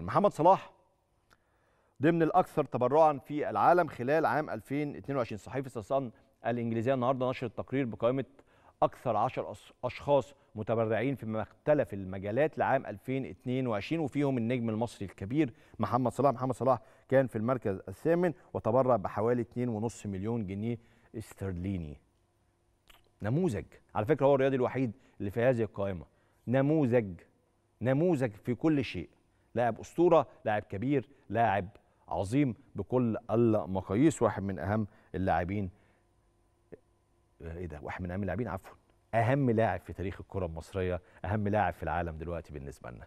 محمد صلاح ضمن الاكثر تبرعا في العالم خلال عام 2022 صحيفه الصن الانجليزيه النهارده نشرت تقرير بقائمه اكثر 10 اشخاص متبرعين في مختلف المجالات لعام 2022 وفيهم النجم المصري الكبير محمد صلاح محمد صلاح كان في المركز الثامن وتبرع بحوالي 2.5 مليون جنيه استرليني نموذج على فكره هو الرياضي الوحيد اللي في هذه القائمه نموذج نموذج في كل شيء لاعب اسطوره لاعب كبير لاعب عظيم بكل المقاييس واحد من اهم اللاعبين ايه ده واحد من اهم اللاعبين عفوا اهم لاعب في تاريخ الكره المصريه اهم لاعب في العالم دلوقتي بالنسبه لنا